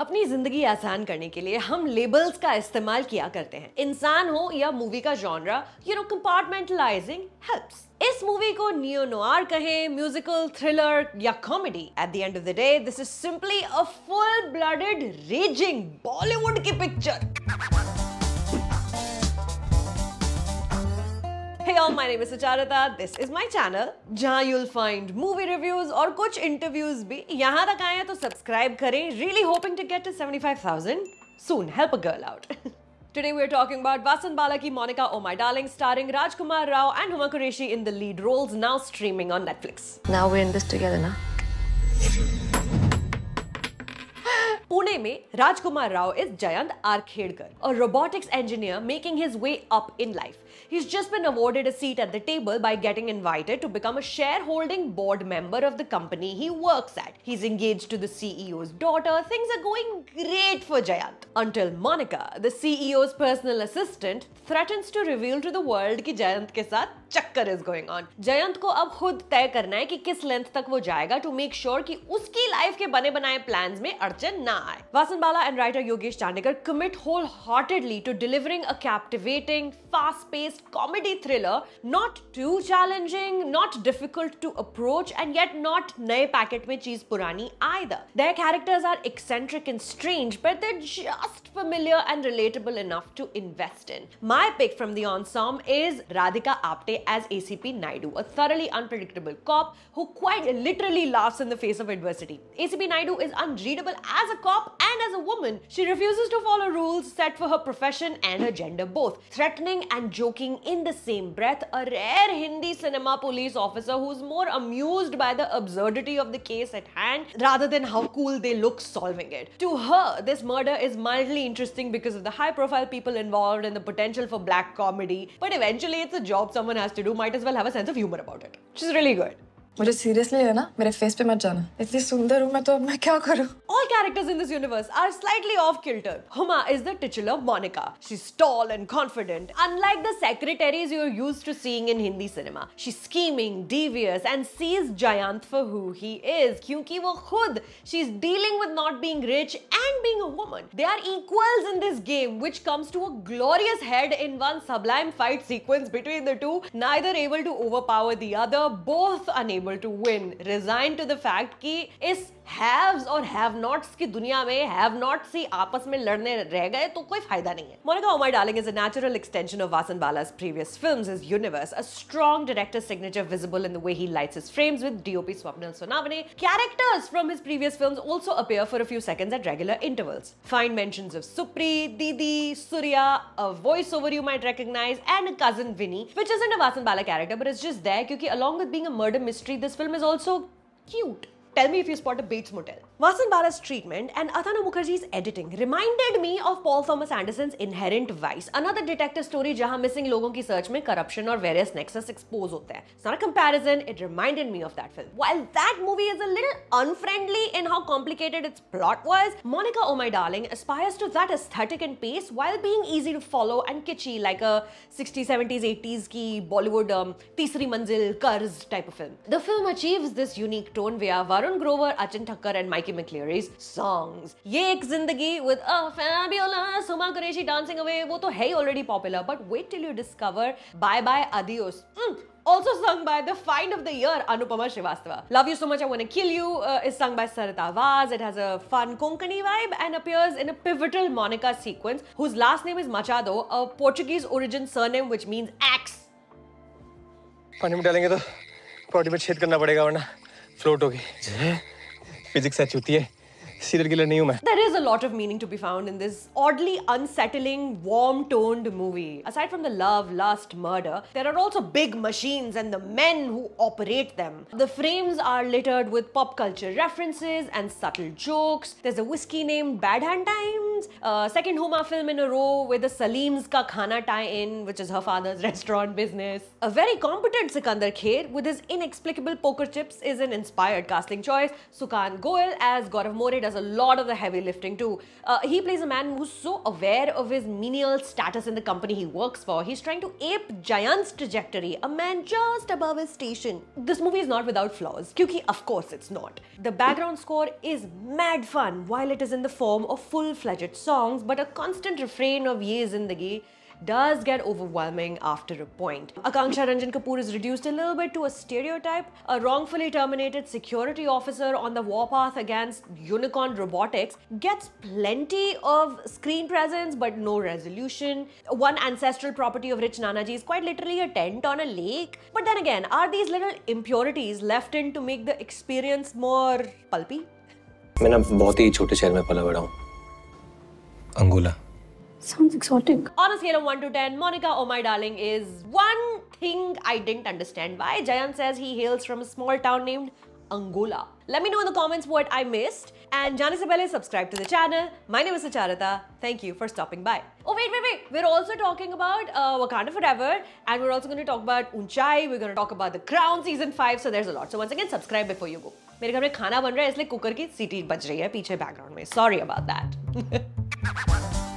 अपनी जिंदगी आसान करने के लिए हम लेबल्स का इस्तेमाल किया करते हैं इंसान हो या मूवी का genre you know compartmentalizing helps इस मूवी को नियो नोआर कहें म्यूजिकल थ्रिलर या comedy at the end of the day this is simply a full blooded raging Bollywood की picture y'all, my name is Sucharita. This is my channel, जहाँ you'll find movie reviews और कुछ interviews भी. यहाँ तक आए हैं तो subscribe करें. Really hoping to get to 75,000 soon. Help a girl out. Today we are talking about Vasan Bala ki Monica Oh My Darling, starring Rajkumar Rao and Huma Qureshi in the lead roles, now streaming on Netflix. Now we're in this together, na? Pune में Rajkumar Rao is Jayant R Khedkar और robotics engineer making his way up in life he just been awarded a seat at the table by getting invited to become a share holding board member of the company he works at he is engaged to the CEO's daughter things are going great for Jayant until Monica the CEO's personal assistant threatens to reveal to the world कि जयंत के साथ चक्कर is going on Jayant को अब खुद तय करना है कि किस लेंथ तक वो जाएगा टू मेक श्योर कि उसकी लाइफ के बने बनाए प्लान्स में अड़चन ना eye. Vasanbala and writer Yogesh Chandigarh commit wholeheartedly to delivering a captivating, fast-paced comedy thriller, not too challenging, not difficult to approach, and yet not naye packet mein cheez purani either. Their characters are eccentric and strange, but they're just familiar and relatable enough to invest in. My pick from the ensemble is Radhika Apte as ACP Naidu, a thoroughly unpredictable cop who quite literally laughs in the face of adversity. ACP Naidu is unreadable as a cop cop and as a woman, she refuses to follow rules set for her profession and her gender both. Threatening and joking in the same breath, a rare Hindi cinema police officer who's more amused by the absurdity of the case at hand rather than how cool they look solving it. To her, this murder is mildly interesting because of the high profile people involved and the potential for black comedy, but eventually it's a job someone has to do, might as well have a sense of humor about it. Which is really good. मुझे seriously लेना मेरे face पे मत जाना इतनी सुंदर हूँ मैं तो अब मैं क्या करूँ All characters in this universe are slightly off kilter. Huma is the titular Monica. She's tall and confident, unlike the secretaries you're used to seeing in Hindi cinema. She's scheming, devious, and sees Jayant for who he is. क्योंकि वो खुद she's dealing with not being rich and being a woman. They are equals in this game, which comes to a glorious head in one sublime fight sequence between the two, neither able to overpower the other, both unable able to win resign to the fact कि इस haves और have nots की दुनिया have-nots knots ही आपस में लड़ने रह गए तो कोई फायदा नहीं है Monica oh my darling is a natural previous films his universe a strong director's signature visible in the way he lights his frames with DOP Swapnil Sonavane characters from his previous films also appear for a few seconds at regular intervals Fine mentions of Supri Didi Surya a voiceover you might recognize and a cousin Vinny which isn't a Vasan Bala character but it's just there because along with being a murder mystery this film is also cute Tell me if you spot a Bates Motel. Vasan Bara's treatment and Athana Mukherjee's editing reminded me of Paul Thomas Anderson's Inherent Vice, another detective story where missing logon ki search mein corruption or various nexus expose होते It's not a comparison, it reminded me of that film. While that movie is a little unfriendly in how complicated its plot was, Monica Oh My Darling aspires to that aesthetic and pace while being easy to follow and kitschy like a 60s, 70s, 80s ki Bollywood um, Tisri Manzil, Karz type of film. The film achieves this unique tone via Varun Arun Grover, Achin Thakkar and Mikey McCleary's songs. ये एक जिंदगी with a fabulous Huma Qureshi dancing away वो तो है ही already popular but wait till you discover Bye Bye Adios. Mm, also sung by the find of the year Anupama Shrivastava. Love You So Much I Wanna Kill You uh, is sung by Sarita Vaz. It has a fun Konkani vibe and appears in a pivotal Monica sequence whose last name is Machado, a Portuguese origin surname which means axe. पानी में डालेंगे तो body में छेद करना पड़ेगा वरना there is a lot of meaning to be found in this oddly unsettling warm toned movie aside from the love lust murder there are also big machines and the men who operate them the frames are littered with pop culture references and subtle jokes there's a whiskey named bad hand time films. Uh, second Huma film in a row with the Salim's Ka Khana tie-in, which is her father's restaurant business. A very competent Sikandar Kher with his inexplicable poker chips is an inspired casting choice. Sukan Goel as Gaurav More does a lot of the heavy lifting too. Uh, he plays a man who's so aware of his menial status in the company he works for. He's trying to ape Jayant's trajectory, a man just above his station. This movie is not without flaws, because of course it's not. The background score is mad fun while it is in the form of full-fledged songs, but a constant refrain of Ye Zindagi does get overwhelming after a point. Akanksha Ranjan Kapoor is reduced a little bit to a stereotype, a wrongfully terminated security officer on the warpath against Unicorn Robotics, gets plenty of screen presence but no resolution. One ancestral property of Rich Nanaji is quite literally a tent on a lake. But then again, are these little impurities left in to make the experience more pulpy? मैं बहुत ही छोटे शहर में पला बड़ा हूँ Angola. Sounds exotic. On a scale of 1 to 10, Monica, oh my darling, is one thing I didn't understand why. Jayan says he hails from a small town named Angola. Let me know in the comments what I missed. And jaane se pehle, subscribe to the channel. My name is Sacharita. Thank you for stopping by. Oh, wait, wait, wait. We're also talking about uh, Wakanda Forever. And we're also going to talk about Unchai. We're going to talk about The Crown Season 5. So there's a lot. So once again, subscribe before you go. मेरे घर में खाना बन रहा है इसलिए cooker की सीटी बज रही है पीछे बैकग्राउंड में सॉरी अबाउट दैट